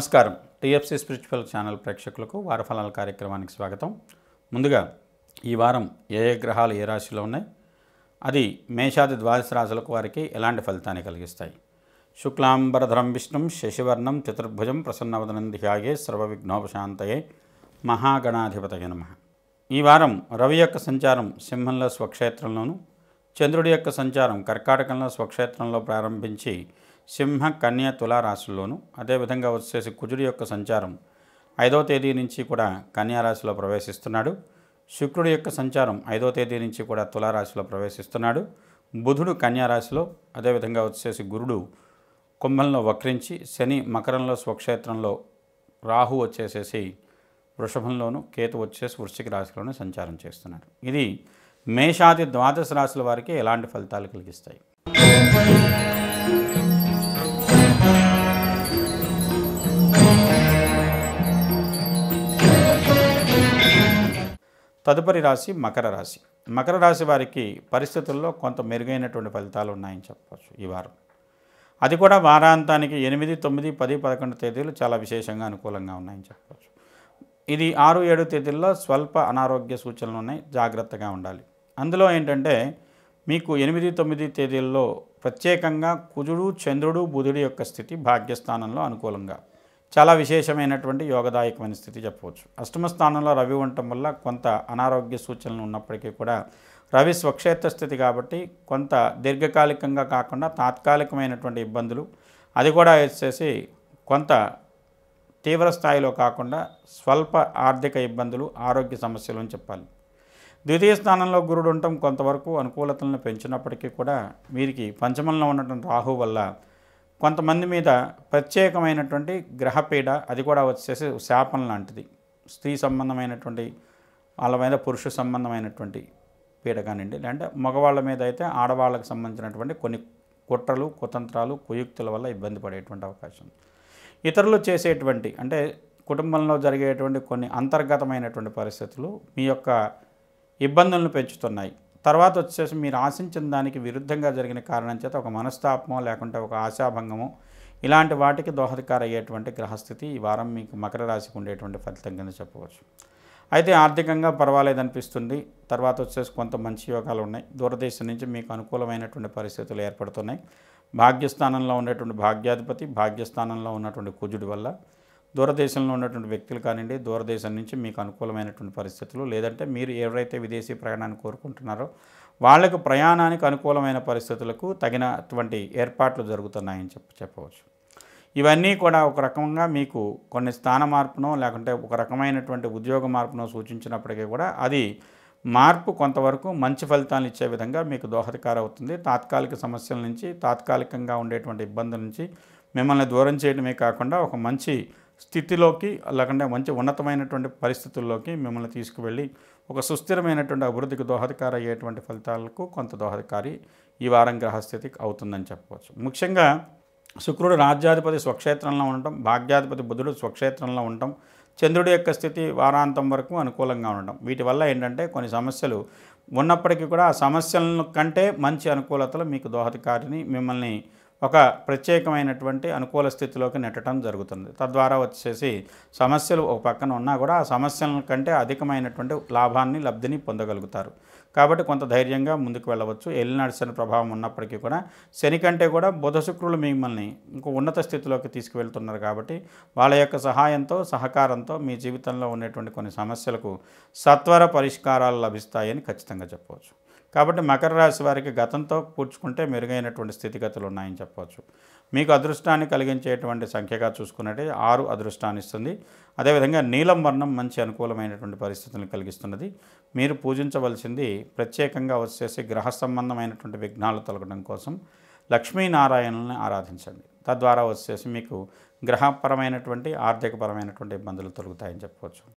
నమస్కారం TFC spiritual channel ప్రేక్షకులకు ఫలాల కార్యక్రమానికి స్వాగతం ముందుగా ఈ వారం ఏ ఏ గ్రహాలు ఏ రాశిలో ఉన్నాయి అది మేషాది ద్వాదశ రాశులకు వారికి ఎలాంటి ఫలితాన్ని కలిగిస్తాయి శుక్లాంబరధరం విష్ణుం శశివర్ణం చతుర్భుజం ప్రసన్నవదనం ధ్యాగే సర్వ విఘ్నోపశాంతయే నమ ఈ వారం రవి యొక్క సంచారం సింహంలో స్వక్షేత్రంలోను చంద్రుడి యొక్క సంచారం కర్కాటకంలో స్వక్షేత్రంలో ప్రారంభించి సింహ కన్య తుల రాశుల్లోనూ అదేవిధంగా వచ్చేసి కుజుడి యొక్క సంచారం ఐదో తేదీ నుంచి కూడా రాశిలో ప్రవేశిస్తున్నాడు శుక్రుడి యొక్క సంచారం ఐదో తేదీ నుంచి కూడా తులారాశిలో ప్రవేశిస్తున్నాడు బుధుడు కన్యారాశిలో అదేవిధంగా వచ్చేసి గురుడు కుంభంలో వక్రించి శని మకరంలో స్వక్షేత్రంలో రాహు వచ్చేసేసి వృషభంలోను కేతు వచ్చేసి వృశ్చిక రాశిలోనూ సంచారం చేస్తున్నాడు ఇది మేషాది ద్వాదశ రాశుల వారికి ఎలాంటి ఫలితాలు కలిగిస్తాయి తదుపరి రాశి మకర రాశి మకర రాశి వారికి పరిస్థితుల్లో కొంత మెరుగైనటువంటి ఫలితాలు ఉన్నాయని చెప్పవచ్చు ఈ వారం అది కూడా వారాంతానికి ఎనిమిది తొమ్మిది పది పదకొండు తేదీలు చాలా విశేషంగా అనుకూలంగా ఉన్నాయని చెప్పవచ్చు ఇది ఆరు ఏడు తేదీల్లో స్వల్ప అనారోగ్య సూచనలు ఉన్నాయి జాగ్రత్తగా ఉండాలి అందులో ఏంటంటే మీకు ఎనిమిది తొమ్మిది తేదీల్లో ప్రత్యేకంగా కుజుడు చంద్రుడు బుధుడి యొక్క స్థితి భాగ్యస్థానంలో అనుకూలంగా చాలా విశేషమైనటువంటి యోగదాయకమైన స్థితి చెప్పవచ్చు అష్టమ స్థానంలో రవి ఉండటం వల్ల కొంత అనారోగ్య సూచనలు ఉన్నప్పటికీ కూడా రవి స్వక్షేత్ర స్థితి కాబట్టి కొంత దీర్ఘకాలికంగా కాకుండా తాత్కాలికమైనటువంటి ఇబ్బందులు అది కూడా వచ్చేసి కొంత తీవ్ర స్థాయిలో కాకుండా స్వల్ప ఆర్థిక ఇబ్బందులు ఆరోగ్య సమస్యలు అని చెప్పాలి ద్వితీయ స్థానంలో గురుడు ఉండటం కొంతవరకు అనుకూలతలను పెంచినప్పటికీ కూడా వీరికి పంచమంలో ఉండటం రాహు వల్ల కొంతమంది మీద ప్రత్యేకమైనటువంటి గ్రహపీడ అది కూడా వచ్చేసి శాపం లాంటిది స్త్రీ సంబంధమైనటువంటి వాళ్ళ మీద పురుష సంబంధమైనటువంటి పీడ కానివ్వండి లేదంటే మగవాళ్ళ మీద అయితే ఆడవాళ్ళకు సంబంధించినటువంటి కొన్ని కుట్రలు కుతంత్రాలు కుయుక్తుల వల్ల ఇబ్బంది పడేటువంటి అవకాశం ఇతరులు చేసేటువంటి అంటే కుటుంబంలో జరిగేటువంటి కొన్ని అంతర్గతమైనటువంటి పరిస్థితులు మీ యొక్క ఇబ్బందులను పెంచుతున్నాయి తర్వాత వచ్చేసి మీరు ఆశించిన దానికి విరుద్ధంగా జరిగిన కారణం చేత ఒక మనస్తాపమో లేకుంటే ఒక ఆశాభంగమో ఇలాంటి వాటికి దోహదకారయ్యేటువంటి గ్రహస్థితి ఈ వారం మీకు మకర రాశికి ఉండేటువంటి ఫలితం కింద చెప్పవచ్చు అయితే ఆర్థికంగా పర్వాలేదు అనిపిస్తుంది తర్వాత వచ్చేసి కొంత మంచి యోగాలు ఉన్నాయి దూరదేశం నుంచి మీకు అనుకూలమైనటువంటి పరిస్థితులు ఏర్పడుతున్నాయి భాగ్యస్థానంలో ఉండేటువంటి భాగ్యాధిపతి భాగ్యస్థానంలో ఉన్నటువంటి కుజుడి వల్ల దూరదేశంలో ఉన్నటువంటి వ్యక్తులు కానివ్వండి దూరదేశం నుంచి మీకు అనుకూలమైనటువంటి పరిస్థితులు లేదంటే మీరు ఎవరైతే విదేశీ ప్రయాణాన్ని కోరుకుంటున్నారో వాళ్లకు ప్రయాణానికి అనుకూలమైన పరిస్థితులకు తగినటువంటి ఏర్పాట్లు జరుగుతున్నాయని చెప్పి చెప్పవచ్చు ఇవన్నీ కూడా ఒక రకంగా మీకు కొన్ని స్థాన మార్పునో లేకుంటే ఒక రకమైనటువంటి ఉద్యోగ మార్పునో సూచించినప్పటికీ కూడా అది మార్పు కొంతవరకు మంచి ఫలితాలు ఇచ్చే విధంగా మీకు దోహదకార అవుతుంది తాత్కాలిక సమస్యల నుంచి తాత్కాలికంగా ఉండేటువంటి ఇబ్బందుల నుంచి మిమ్మల్ని దూరం చేయడమే కాకుండా ఒక మంచి స్థితిలోకి లేకుంటే మంచి ఉన్నతమైనటువంటి పరిస్థితుల్లోకి మిమ్మల్ని తీసుకువెళ్ళి ఒక సుస్థిరమైనటువంటి అభివృద్ధికి దోహదకారి అయ్యేటువంటి ఫలితాలకు కొంత దోహదకారి ఈ వారం గ్రహస్థితి అవుతుందని చెప్పవచ్చు ముఖ్యంగా శుక్రుడు రాజ్యాధిపతి స్వక్షేత్రంలో ఉండటం భాగ్యాధిపతి బుధుడు స్వక్షేత్రంలో ఉండటం చంద్రుడి యొక్క స్థితి వారాంతం వరకు అనుకూలంగా ఉండడం వీటి వల్ల ఏంటంటే కొన్ని సమస్యలు ఉన్నప్పటికీ కూడా ఆ సమస్యలను కంటే మంచి అనుకూలతలు మీకు దోహదకారిని మిమ్మల్ని ఒక ప్రత్యేకమైనటువంటి అనుకూల స్థితిలోకి నెట్టడం జరుగుతుంది తద్వారా వచ్చేసి సమస్యలు ఒక పక్కన ఉన్నా కూడా ఆ సమస్యల కంటే అధికమైనటువంటి లాభాన్ని లబ్ధిని పొందగలుగుతారు కాబట్టి కొంత ధైర్యంగా ముందుకు వెళ్ళవచ్చు ఎల్లి నడిచిన ప్రభావం ఉన్నప్పటికీ కూడా శని కంటే కూడా బుధ శుక్రులు మిమ్మల్ని ఇంకో ఉన్నత స్థితిలోకి తీసుకువెళ్తున్నారు కాబట్టి వాళ్ళ యొక్క సహాయంతో సహకారంతో మీ జీవితంలో ఉండేటువంటి కొన్ని సమస్యలకు సత్వర పరిష్కారాలు లభిస్తాయని ఖచ్చితంగా చెప్పవచ్చు కాబట్టి మకర రాశి వారికి గతంతో పూడ్చుకుంటే మెరుగైనటువంటి స్థితిగతులు ఉన్నాయని చెప్పవచ్చు మీకు అదృష్టాన్ని కలిగించేటువంటి సంఖ్యగా చూసుకున్నట్టే ఆరు అదృష్టాన్ని ఇస్తుంది అదేవిధంగా నీలం వర్ణం మంచి అనుకూలమైనటువంటి పరిస్థితులను కలిగిస్తున్నది మీరు పూజించవలసింది ప్రత్యేకంగా వచ్చేసి గ్రహ సంబంధమైనటువంటి విఘ్నాలు తొలగడం కోసం లక్ష్మీనారాయణుల్ని ఆరాధించండి తద్వారా వచ్చేసి మీకు గ్రహపరమైనటువంటి ఆర్థికపరమైనటువంటి ఇబ్బందులు తొలుగుతాయని చెప్పవచ్చు